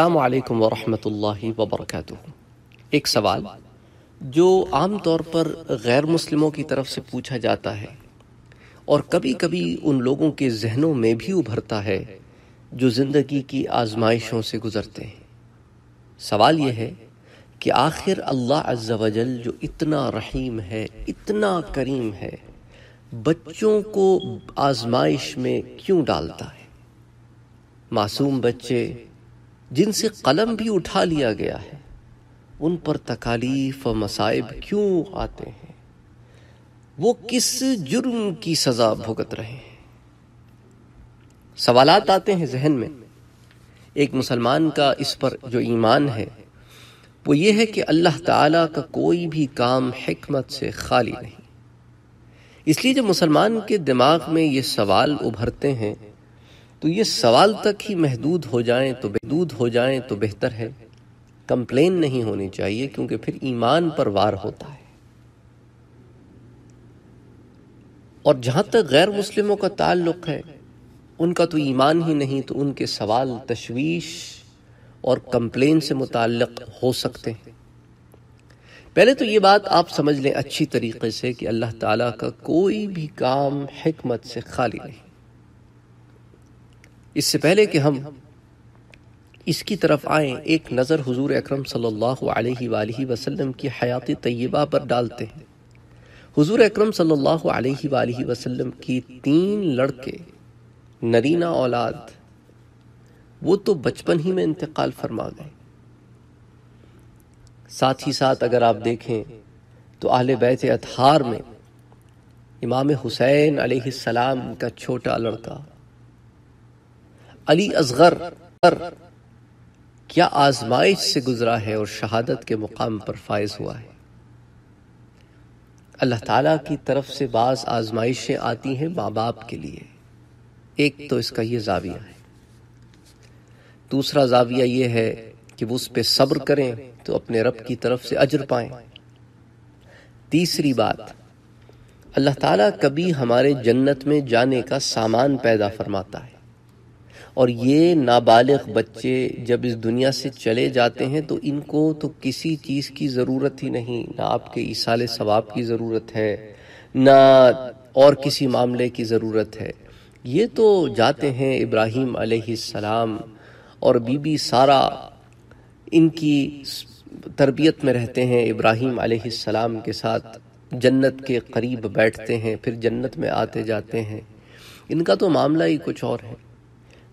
असलकम वरहि वबरक एक सवाल जो आम तौर पर गैर मुस्लिमों की तरफ से पूछा जाता है और कभी कभी उन लोगों के जहनों में भी उभरता है जो ज़िंदगी की आजमाइशों से गुज़रते हैं सवाल यह है कि आखिर अल्लाह अज्जावजल जो इतना रहीम है इतना करीम है बच्चों को आजमाइश में क्यों डालता है मासूम बच्चे जिनसे कलम भी उठा लिया गया है उन पर तकालीफ और मसाइब क्यों आते हैं वो किस जुर्म की सज़ा भुगत रहे हैं सवाल आते हैं जहन में एक मुसलमान का इस पर जो ईमान है वो ये है कि अल्लाह ताला का कोई भी काम हमत से खाली नहीं इसलिए जब मुसलमान के दिमाग में ये सवाल उभरते हैं तो ये सवाल तक ही महदूद हो जाएं तो महदूद हो जाएं तो बेहतर है कंप्लेन नहीं होनी चाहिए क्योंकि फिर ईमान पर वार होता है और जहाँ तक गैर मुस्लिमों का ताल्लुक है उनका तो ईमान ही नहीं तो उनके सवाल तशवीश और कंप्लेन से मुतक हो सकते हैं पहले तो ये बात आप समझ लें अच्छी तरीके से कि अल्लाह ताला का कोई भी काम हमत से खाली नहीं इससे पहले कि हम इसकी तरफ आए एक नज़र हुजूर अकरम सल्लल्लाहु अलैहि वसल्लम की हयात तय्यबा पर डालते हैं हुजूर अकरम सल्लल्लाहु अलैहि वसल्लम की तीन लड़के नरीना औलाद वो तो बचपन ही में इंतकाल फरमा गए साथ ही साथ अगर आप देखें तो आहल बैत अतहार में इमाम हुसैन सलाम का छोटा लड़का अली असगर क्या आजमाइश से गुजरा है और शहादत के मुकाम पर फायज हुआ है अल्लाह ताला की तरफ से बाज़ आजमाइशें आती हैं माँ बाप के लिए एक तो इसका यह जाविया है दूसरा जाविया यह है कि वो उस पर सब्र करें तो अपने रब की तरफ से अजर पाए तीसरी बात अल्लाह ताला कभी हमारे जन्नत में जाने का सामान पैदा फरमाता है और ये नाबालिग बच्चे जब इस दुनिया से चले जाते हैं तो इनको तो किसी चीज़ की ज़रूरत ही नहीं ना आपके ईसाल सवाब की ज़रूरत है ना और किसी मामले की ज़रूरत है ये तो जाते हैं इब्राहिम सलाम और बीबी सारा इनकी तरबियत में रहते हैं इब्राहिम सलाम के साथ जन्नत के करीब बैठते हैं फिर जन्नत में आते जाते हैं इनका तो मामला ही कुछ और है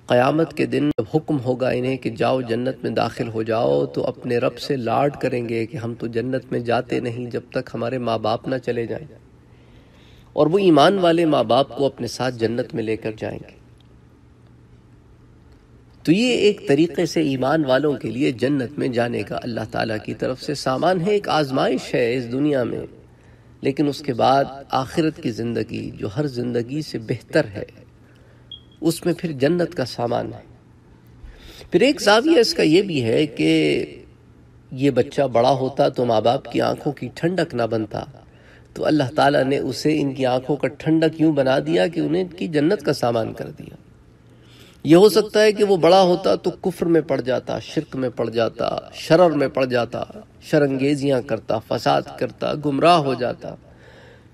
क़यामत के दिन जब हुक्म होगा इन्हें कि जाओ जन्नत में दाखिल हो जाओ तो अपने रब से लाड करेंगे कि हम तो जन्नत में जाते नहीं जब तक हमारे माँ बाप ना चले जाएं और वो ईमान वाले माँ बाप को अपने साथ जन्नत में लेकर जाएंगे तो ये एक तरीके से ईमान वालों के लिए जन्नत में जाने का अल्लाह ताला की तरफ से सामान है एक आजमाइश है इस दुनिया में लेकिन उसके बाद आखिरत की ज़िंदगी जो हर ज़िंदगी से बेहतर है उसमें फिर जन्नत का सामान है फिर एक जाविया इसका यह भी है कि ये बच्चा बड़ा होता तो माँ बाप की आंखों की ठंडक ना बनता तो अल्लाह ताला ने उसे इनकी आंखों का ठंडक यूं बना दिया कि उन्हें इनकी जन्नत का सामान कर दिया यह हो सकता है कि वो बड़ा होता तो कुफर में पड़ जाता शिरक में पड़ जाता शरर में पड़ जाता शरंगेजियाँ करता फसाद करता गुमराह हो जाता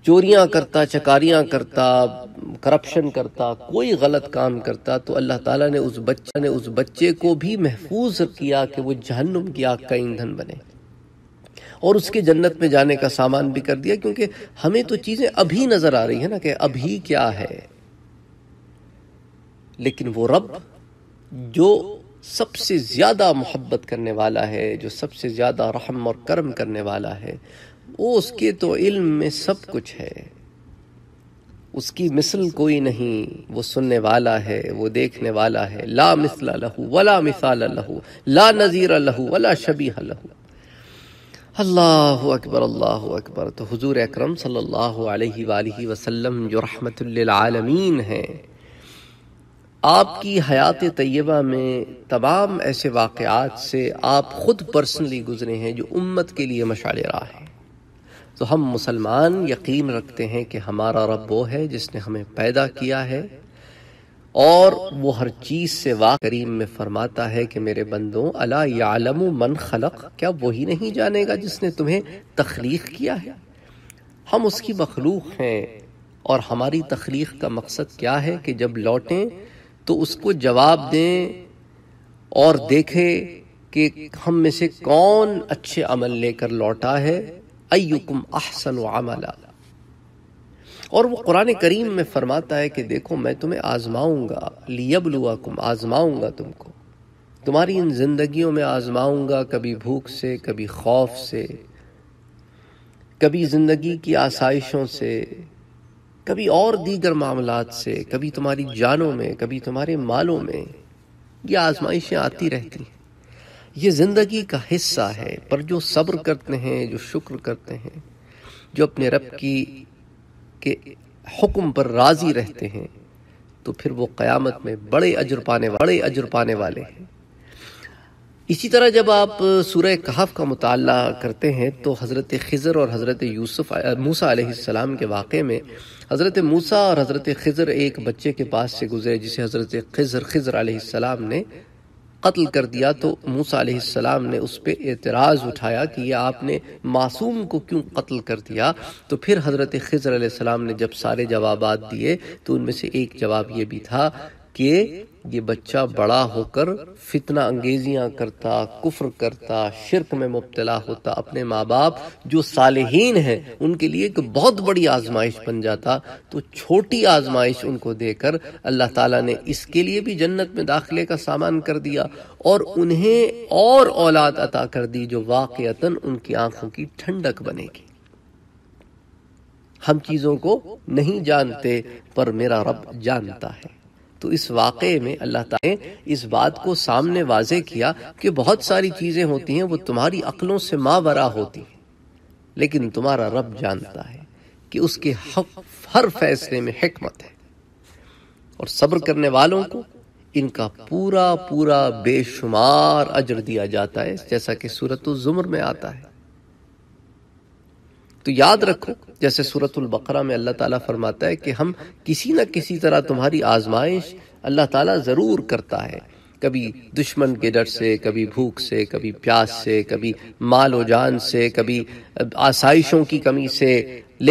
चोरियाँ करता चकारियाँ करता करप्शन करता कोई गलत काम करता तो अल्लाह ताला ने उस बच्चे ने उस बच्चे को भी महफूज किया कि वो जहन्नुम की आग का ईंधन बने और उसके जन्नत में जाने का सामान भी कर दिया क्योंकि हमें तो चीज़ें अभी नज़र आ रही है ना कि अभी क्या है लेकिन वो रब जो सबसे ज़्यादा मोहब्बत करने वाला है जो सबसे ज़्यादा रहम और करम करने वाला है वो उसके तो इल्म में सब कुछ है उसकी मिसल कोई नहीं वो सुनने वाला है वो देखने वाला है ला मिसला लहू वला मिसाल लहू ला नज़ीर लहू वला शबी लहू अल्लाह अकबर अल्लाह अकबर तो हुजूर अकरम सल्लल्लाहु अलैहि वसल्लम जो रहमतुल्लिलालमीन हैं आपकी हयात तय्यबा में तमाम ऐसे वाक़ात से आप ख़ुद पर्सनली गुजरे हैं जो उम्मत के लिए मशाल रहा है तो हम मुसलमान यकीन रखते हैं कि हमारा रब वो है जिसने हमें पैदा किया है और वो हर चीज़ से वा करीम में फरमाता है कि मेरे बंदों अला यालम मन खलक क्या वही नहीं जानेगा जिसने तुम्हें तख्लीक किया है हम उसकी मखलूक हैं और हमारी तख्लीक का मकसद क्या है कि जब लौटें तो उसको जवाब दें और देखें कि हम में से कौन अच्छे अमल लेकर लौटा है अयुकुम अहसन अमला और वो कुरान करीम में फरमाता है कि देखो मैं तुम्हें आजमाऊंगा कुम आजमाऊंगा तुमको तुम्हारी इन जिंदगियों में आजमाऊंगा कभी भूख से कभी खौफ से कभी ज़िंदगी की आसाइशों से कभी और दीगर मामला से कभी तुम्हारी जानों में कभी तुम्हारे मालों में ये आजमाइशें आती रहती हैं ये ज़िंदगी का हिस्सा है पर जो सब्र करते हैं जो शुक्र करते हैं जो अपने रब की के हुक्म पर राज़ी रहते हैं तो फिर वो क़यामत में बड़े अजर पाने बड़े अजर पाने वाले हैं इसी तरह जब आप सूर्य कहफ का मताल करते हैं तो हज़रत खज़र और हज़रत यूसुफ मूसा आसमाम के वाक़े में हज़रत मूसा और हज़रत खज़र एक बच्चे के पास से गुजरे जिसे हज़रत खज़र खज़र आसमाम ने कत्ल कर दिया तो मूसा सलाम ने उस पर एतराज़ उठाया कि यह आपने मासूम को क्यों कत्ल कर दिया तो फिर हज़रत खज़र सलाम ने जब सारे जवाब दिए तो उनमें से एक जवाब ये भी था कि ये बच्चा बड़ा होकर फितना अंगेजियां करता कुफर करता शिरक में मुबतला होता अपने माँ बाप जो सालहीन हैं उनके लिए एक बहुत बड़ी आजमाइश बन जाता तो छोटी आजमाइश उनको देकर अल्लाह ताला ने इसके लिए भी जन्नत में दाखिले का सामान कर दिया और उन्हें और औलाद अता कर दी जो वाक़ता उनकी आंखों की ठंडक बनेगी हम चीज़ों को नहीं जानते पर मेरा रब जानता है तो इस वाक़े में अल्लाह ताला ने इस बात को सामने वाजे किया कि बहुत सारी चीज़ें होती हैं वो तुम्हारी अकलों से मावरा होती हैं लेकिन तुम्हारा रब जानता है कि उसके हर फैसले में हमत है और सब्र करने वालों को इनका पूरा पूरा बेशुमार अजर दिया जाता है जैसा कि सूरत जुमर में आता है तो याद रखो जैसे सूरतुल बकरा में अल्लाह ताला फरमाता है कि हम किसी न किसी तरह तुम्हारी आजमाइश अल्लाह ताला ज़रूर करता है कभी दुश्मन के डर से कभी भूख से कभी प्यास से कभी माल जान से कभी आसाइशों की कमी से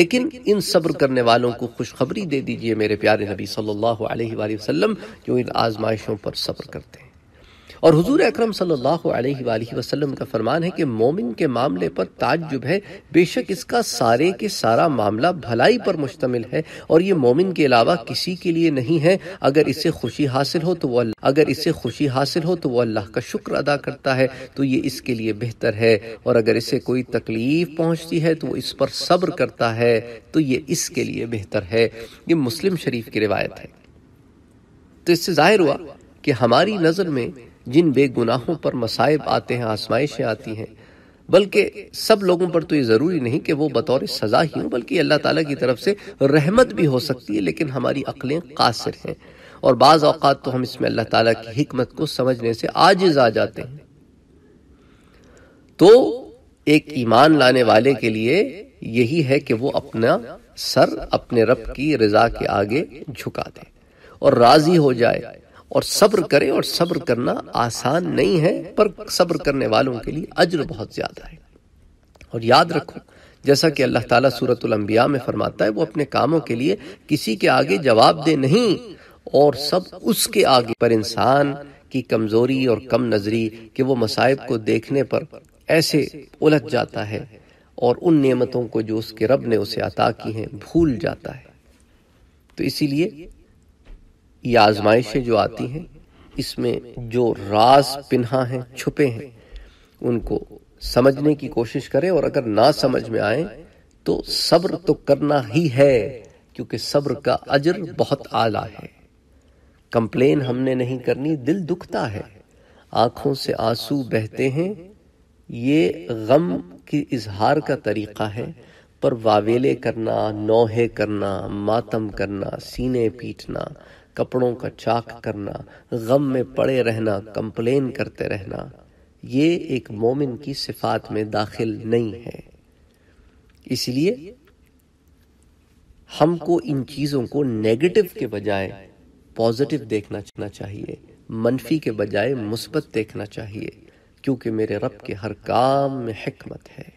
लेकिन इन सब्र करने वालों को खुशखबरी दे दीजिए मेरे प्यारे नबी सल्लल्लाहु अलैहि वसल्लम जो इन आजमाइशों पर सब्र करते हैं और हुजूर अकरम सल्लल्लाहु अलैहि वसल्लम का फरमान है कि मोमिन के मामले पर ताज्जुब है बेशक इसका सारे के सारा मामला भलाई पर मुश्तमिल है और ये मोमिन के अलावा किसी के लिए नहीं है अगर इसे खुशी हासिल हो तो वो अगर इसे खुशी हासिल हो तो वो अल्लाह का शुक्र अदा करता है तो ये इसके लिए बेहतर है और अगर इसे कोई तकलीफ पहुंचती है तो वो इस पर सब्र करता है तो ये इसके लिए बेहतर है ये मुस्लिम शरीफ की रिवायत है तो इससे जाहिर हुआ कि हमारी नज़र में जिन बेगुनाहों पर मसाइब आते हैं आसमाइशें आती हैं बल्कि सब लोगों पर तो ये ज़रूरी नहीं कि वो बतौर सज़ा ही हूं बल्कि अल्लाह ताला की तरफ से रहमत भी हो सकती है लेकिन हमारी अकलें कासिर हैं और बाज़ अवत तो हम इसमें अल्लाह ताला की हमत को समझने से आजिज आ जाते हैं तो एक ईमान लाने वाले के लिए यही है कि वो अपना सर अपने रब की रजा के आगे झुका दे और राज़ी हो जाए और सब्र करें और सब्र करना आसान नहीं है पर सब्र करने वालों के लिए अज्र बहुत ज़्यादा है और याद रखो जैसा कि अल्लाह ताला सूरत अम्बिया में फरमाता है वो अपने कामों के लिए किसी के आगे जवाब दे नहीं और सब उसके आगे पर इंसान की कमज़ोरी और कम नजरी कि वो मसाइब को देखने पर ऐसे उलझ जाता है और उन नियमतों को जो उसके रब ने उसे अता की हैं भूल जाता है तो इसीलिए ये आजमाइशें जो आती हैं इसमें जो राज पिन्हा हैं छुपे हैं उनको समझने की कोशिश करें और अगर ना समझ में आए तो सब्र तो करना ही है क्योंकि सब्र का अजर बहुत आला है कंप्लेन हमने नहीं करनी दिल दुखता है आंखों से आंसू बहते हैं ये गम की इजहार का तरीका है पर वावेले करना नौहे करना मातम करना सीने पीटना कपड़ों का चाक करना गम में पड़े रहना कंप्लेन करते रहना ये एक मोमिन की सिफात में दाखिल नहीं है इसलिए हमको इन चीज़ों को नेगेटिव के बजाय पॉजिटिव देखना चाहिए मनफी के बजाय मुस्बत देखना चाहिए क्योंकि मेरे रब के हर काम में हमत है